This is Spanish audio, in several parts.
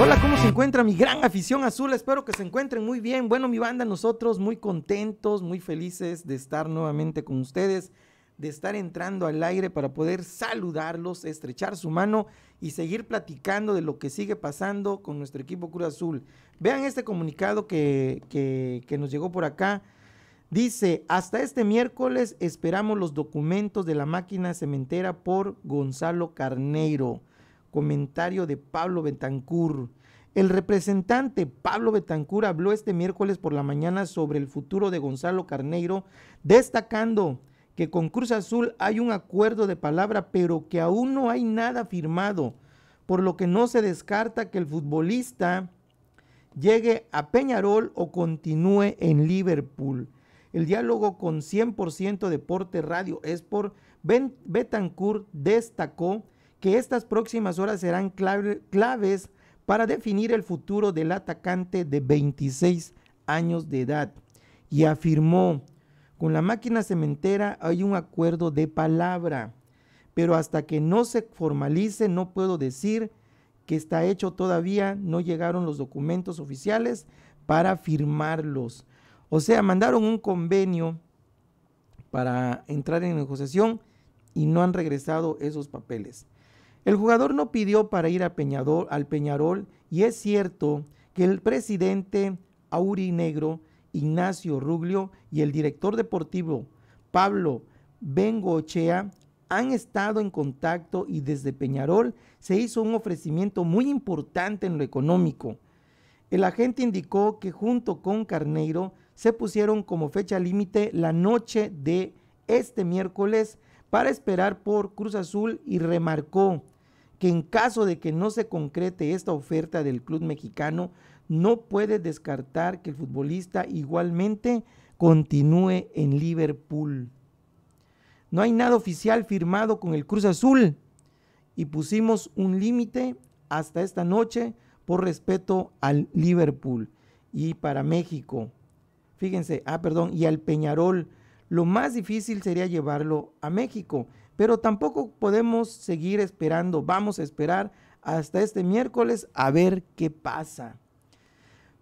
Hola, ¿cómo se encuentra mi gran afición azul? Espero que se encuentren muy bien. Bueno, mi banda, nosotros muy contentos, muy felices de estar nuevamente con ustedes, de estar entrando al aire para poder saludarlos, estrechar su mano y seguir platicando de lo que sigue pasando con nuestro equipo Cruz Azul. Vean este comunicado que, que nos llegó por acá. Dice, hasta este miércoles esperamos los documentos de la máquina cementera por Gonzalo Carneiro comentario de Pablo Betancur. El representante Pablo Betancur habló este miércoles por la mañana sobre el futuro de Gonzalo Carneiro, destacando que con Cruz Azul hay un acuerdo de palabra, pero que aún no hay nada firmado, por lo que no se descarta que el futbolista llegue a Peñarol o continúe en Liverpool. El diálogo con 100% Deporte Radio es por Betancur destacó que estas próximas horas serán claves para definir el futuro del atacante de 26 años de edad y afirmó, con la máquina cementera hay un acuerdo de palabra, pero hasta que no se formalice no puedo decir que está hecho todavía, no llegaron los documentos oficiales para firmarlos. O sea, mandaron un convenio para entrar en negociación y no han regresado esos papeles. El jugador no pidió para ir a al Peñarol y es cierto que el presidente aurinegro Ignacio Ruglio y el director deportivo Pablo Bengochea han estado en contacto y desde Peñarol se hizo un ofrecimiento muy importante en lo económico. El agente indicó que junto con Carneiro se pusieron como fecha límite la noche de este miércoles para esperar por Cruz Azul y remarcó que en caso de que no se concrete esta oferta del club mexicano, no puede descartar que el futbolista igualmente continúe en Liverpool. No hay nada oficial firmado con el Cruz Azul y pusimos un límite hasta esta noche por respeto al Liverpool y para México. Fíjense, ah, perdón, y al Peñarol. Lo más difícil sería llevarlo a México. Pero tampoco podemos seguir esperando. Vamos a esperar hasta este miércoles a ver qué pasa.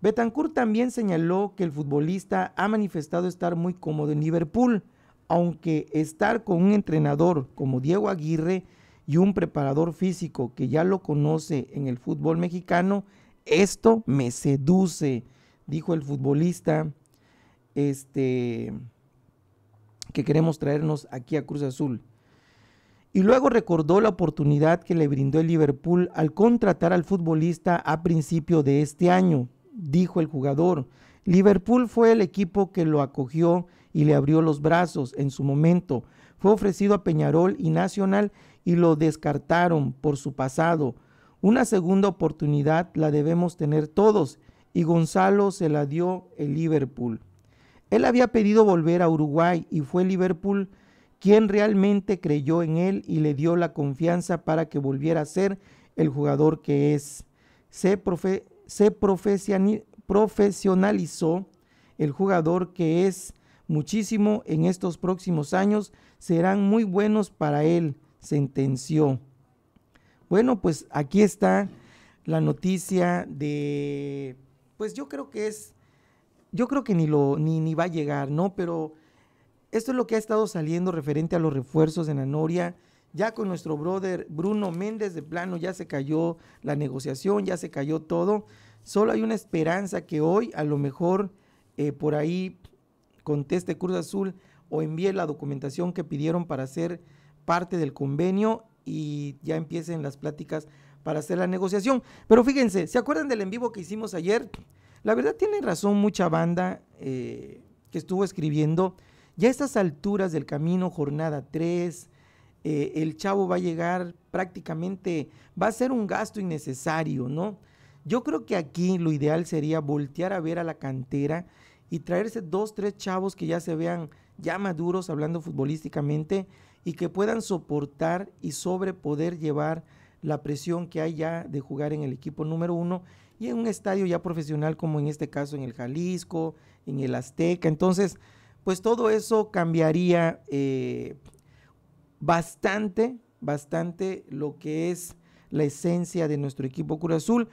Betancourt también señaló que el futbolista ha manifestado estar muy cómodo en Liverpool, aunque estar con un entrenador como Diego Aguirre y un preparador físico que ya lo conoce en el fútbol mexicano, esto me seduce, dijo el futbolista este que queremos traernos aquí a Cruz Azul y luego recordó la oportunidad que le brindó el Liverpool al contratar al futbolista a principio de este año, dijo el jugador. Liverpool fue el equipo que lo acogió y le abrió los brazos en su momento. Fue ofrecido a Peñarol y Nacional y lo descartaron por su pasado. Una segunda oportunidad la debemos tener todos y Gonzalo se la dio el Liverpool. Él había pedido volver a Uruguay y fue Liverpool ¿Quién realmente creyó en él y le dio la confianza para que volviera a ser el jugador que es. Se, profesionalizó el jugador que es muchísimo en estos próximos años, serán muy buenos para él, sentenció. Bueno, pues aquí está la noticia de, pues yo creo que es, yo creo que ni lo, ni, ni va a llegar, ¿no? Pero esto es lo que ha estado saliendo referente a los refuerzos en Anoria. Ya con nuestro brother Bruno Méndez de plano ya se cayó la negociación, ya se cayó todo. Solo hay una esperanza que hoy a lo mejor eh, por ahí conteste Cruz Azul o envíe la documentación que pidieron para ser parte del convenio y ya empiecen las pláticas para hacer la negociación. Pero fíjense, ¿se acuerdan del en vivo que hicimos ayer? La verdad tiene razón mucha banda eh, que estuvo escribiendo ya a estas alturas del camino, jornada 3, eh, el chavo va a llegar prácticamente, va a ser un gasto innecesario, ¿no? Yo creo que aquí lo ideal sería voltear a ver a la cantera y traerse dos, tres chavos que ya se vean ya maduros hablando futbolísticamente y que puedan soportar y sobre poder llevar la presión que hay ya de jugar en el equipo número uno y en un estadio ya profesional como en este caso en el Jalisco, en el Azteca. Entonces, pues todo eso cambiaría eh, bastante, bastante lo que es la esencia de nuestro equipo Cruz Azul,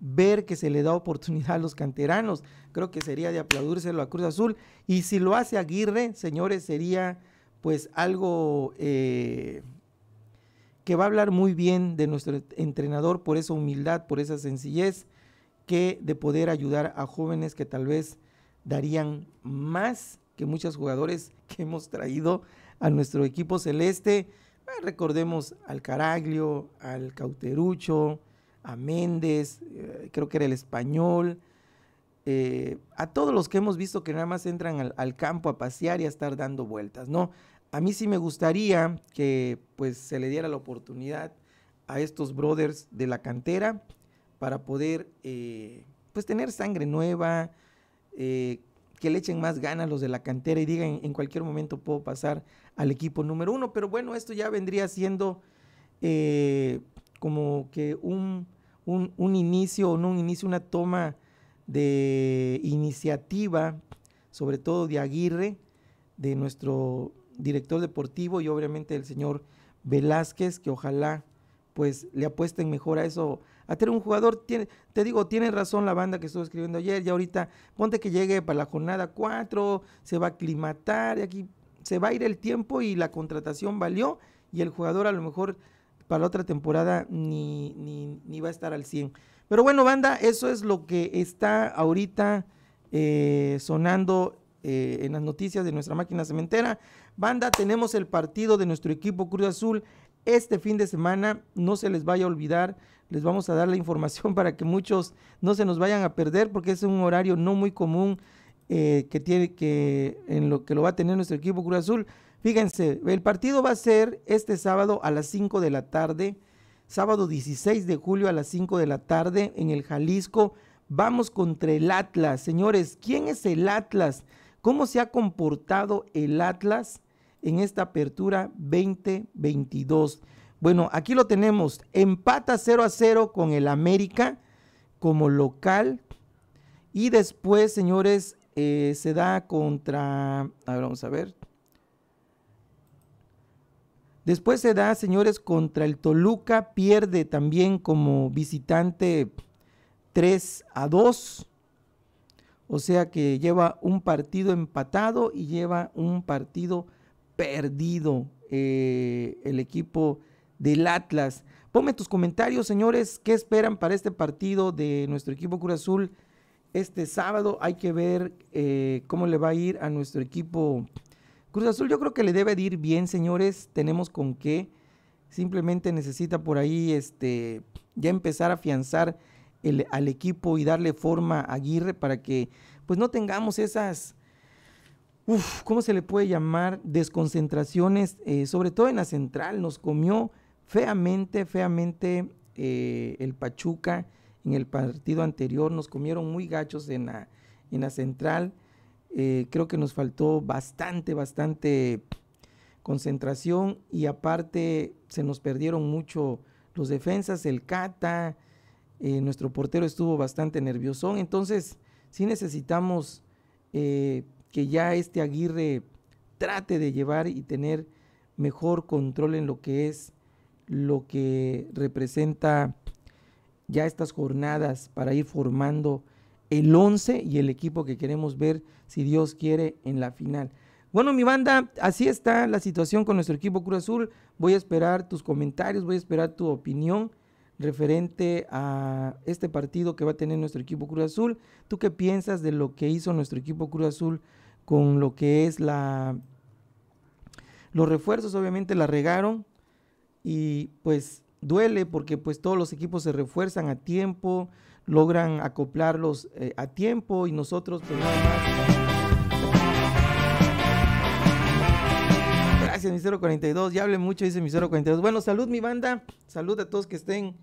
ver que se le da oportunidad a los canteranos, creo que sería de aplaudírselo a Cruz Azul, y si lo hace Aguirre, señores, sería pues algo eh, que va a hablar muy bien de nuestro entrenador por esa humildad, por esa sencillez, que de poder ayudar a jóvenes que tal vez darían más que muchos jugadores que hemos traído a nuestro equipo celeste, eh, recordemos al Caraglio, al Cauterucho, a Méndez, eh, creo que era el español, eh, a todos los que hemos visto que nada más entran al, campo a pasear y a estar dando vueltas, ¿no? A mí sí me gustaría que pues se le diera la oportunidad a estos brothers de la cantera para poder pues tener sangre nueva, eh, que le echen más ganas los de la cantera y digan en cualquier momento puedo pasar al equipo número uno. Pero bueno, esto ya vendría siendo eh, como que un, un, inicio, no un inicio, una toma de iniciativa, sobre todo de Aguirre, de nuestro director deportivo y obviamente del señor Velázquez, que ojalá pues le apuesten mejor a eso, a tener un jugador, te digo, tiene razón la banda que estuvo escribiendo ayer, ya ahorita, ponte que llegue para la jornada 4, se va a aclimatar, y aquí se va a ir el tiempo y la contratación valió, y el jugador a lo mejor para la otra temporada ni, va a estar al 100. Pero bueno, banda, eso es lo que está ahorita eh, sonando eh, en las noticias de nuestra máquina cementera. Banda, tenemos el partido de nuestro equipo Cruz Azul este fin de semana. No se les vaya a olvidar, les vamos a dar la información para que muchos no se nos vayan a perder porque es un horario no muy común eh, que tiene que en lo que lo va a tener nuestro equipo Cruz Azul. Fíjense, el partido va a ser este sábado a las 5 de la tarde, sábado 16 de julio a las 5 de la tarde en el Jalisco. Vamos contra el Atlas. Señores, ¿quién es el Atlas? ¿Cómo se ha comportado el Atlas? en esta apertura 2022. Bueno, aquí lo tenemos. Empata 0 a 0 con el América como local. Y después, señores, eh, se da contra... A ver, vamos a ver. Después se da, señores, contra el Toluca. Pierde también como visitante 3 a 2. O sea que lleva un partido empatado y lleva un partido perdido eh, el equipo del Atlas. Ponme tus comentarios, señores, qué esperan para este partido de nuestro equipo Cruz Azul este sábado. Hay que ver eh, cómo le va a ir a nuestro equipo Cruz Azul. Yo creo que le debe de ir bien, señores. Tenemos con qué. Simplemente necesita por ahí este, ya empezar a afianzar el, al equipo y darle forma a Aguirre para que pues no tengamos esas ¿cómo se le puede llamar? Desconcentraciones, eh, sobre todo en la central, nos comió feamente, feamente eh, el Pachuca en el partido anterior, nos comieron muy gachos en la, central, eh, creo que nos faltó bastante, bastante concentración y aparte se nos perdieron mucho los defensas, el Cata, nuestro portero estuvo bastante nervioso, entonces sí necesitamos que ya este Aguirre trate de llevar y tener mejor control en lo que es lo que representa ya estas jornadas para ir formando el 11 y el equipo que queremos ver, si Dios quiere, en la final. Bueno, mi banda, así está la situación con nuestro equipo Cruz Azul. Voy a esperar tus comentarios, voy a esperar tu opinión referente a este partido que va a tener nuestro equipo Cruz Azul. ¿Tú qué piensas de lo que hizo nuestro equipo Cruz Azul con lo que es la... Los refuerzos obviamente la regaron y pues duele porque pues todos los equipos se refuerzan a tiempo, logran acoplarlos eh, a tiempo y nosotros pues nada más. Gracias mi 042, ya hablé mucho dice mi 042. Bueno, salud mi banda, salud a todos que estén.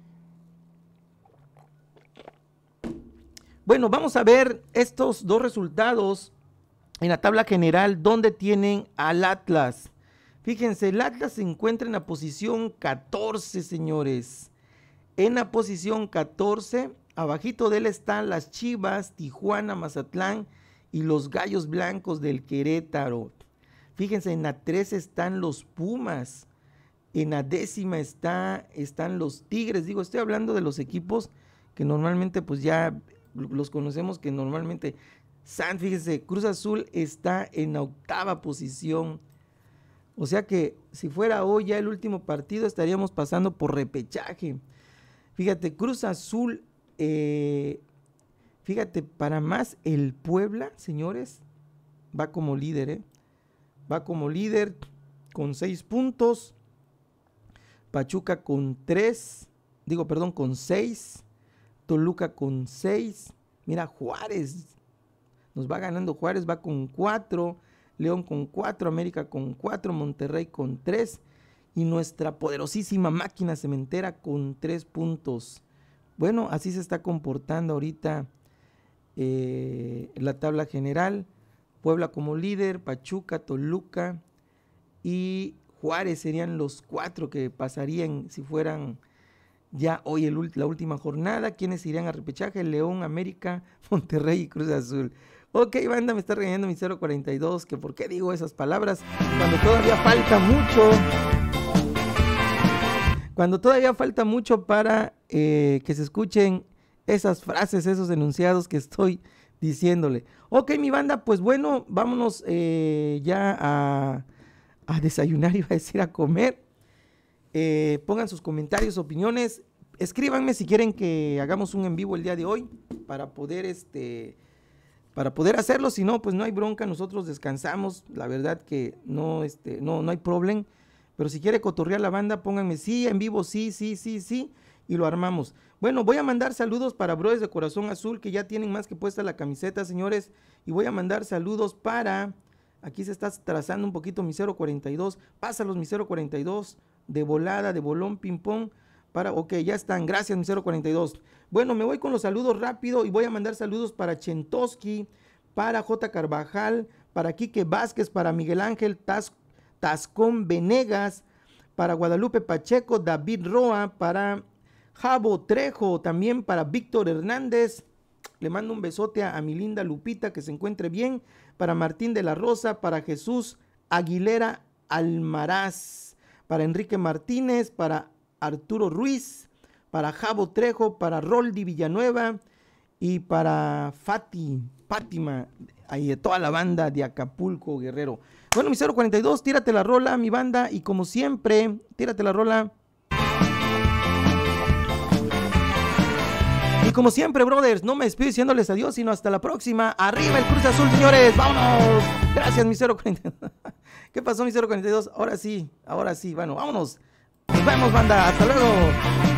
Bueno, vamos a ver estos dos resultados en la tabla general ¿dónde tienen al Atlas. Fíjense, el Atlas se encuentra en la posición 14, señores. En la posición 14, abajito de él están las Chivas, Tijuana, Mazatlán y los Gallos Blancos del Querétaro. Fíjense, en la 13 están los Pumas. En la décima está, están los Tigres. Digo, estoy hablando de los equipos que normalmente pues ya los conocemos que normalmente San, fíjese, Cruz Azul está en octava posición. O sea que si fuera hoy ya el último partido estaríamos pasando por repechaje. Fíjate, Cruz Azul, eh, fíjate, para más el Puebla, señores, va como líder, ¿eh? Va como líder con seis puntos. Pachuca con tres, digo, perdón, con seis. Toluca con seis. Mira, Juárez nos va ganando Juárez, va con cuatro León con 4, América con 4, Monterrey con 3 y nuestra poderosísima máquina cementera con tres puntos. Bueno, así se está comportando ahorita eh, la tabla general. Puebla como líder, Pachuca, Toluca y Juárez serían los cuatro que pasarían si fueran ya hoy la última jornada. quienes irían a repechaje? León, América, Monterrey y Cruz Azul. Ok, banda, me está regañando mi 042, que por qué digo esas palabras cuando todavía falta mucho. Cuando todavía falta mucho para eh, que se escuchen esas frases, esos enunciados que estoy diciéndole. Ok, mi banda, pues bueno, vámonos eh, ya a, a, desayunar, iba a decir a comer. Eh, pongan sus comentarios, opiniones. Escríbanme si quieren que hagamos un en vivo el día de hoy para poder este para poder hacerlo. Si no, pues no hay bronca, nosotros descansamos. La verdad que no, este, no, no hay problema. Pero si quiere cotorrear la banda, pónganme sí, en vivo, sí, sí, sí, sí, y lo armamos. Bueno, voy a mandar saludos para Brothers de Corazón Azul, que ya tienen más que puesta la camiseta, señores. Y voy a mandar saludos para. Aquí se está trazando un poquito mi 042. Pásalos mi 042 de volada, de bolón, ping-pong. Para, ok, ya están. Gracias, mi 042. Bueno, me voy con los saludos rápido y voy a mandar saludos para Chentoski, para J. Carvajal, para Quique Vázquez, para Miguel Ángel Tas, Tascón Venegas, para Guadalupe Pacheco, David Roa, para Jabo Trejo, también para Víctor Hernández. Le mando un besote a, mi linda Lupita, que se encuentre bien, para Martín de la Rosa, para Jesús Aguilera Almaraz, para Enrique Martínez, para Arturo Ruiz, para Javo Trejo, para Roldi Villanueva y para Fati, Fátima, ahí de toda la banda de Acapulco Guerrero. Bueno, mi 042, tírate la rola, mi banda, y como siempre, tírate la rola. Y como siempre, brothers, no me despido diciéndoles adiós, sino hasta la próxima. Arriba el Cruz Azul, señores. Vámonos. Gracias, mi 042. ¿Qué pasó, mi 042? Ahora sí, ahora sí. Bueno, vámonos. Nos vemos, banda. Hasta luego.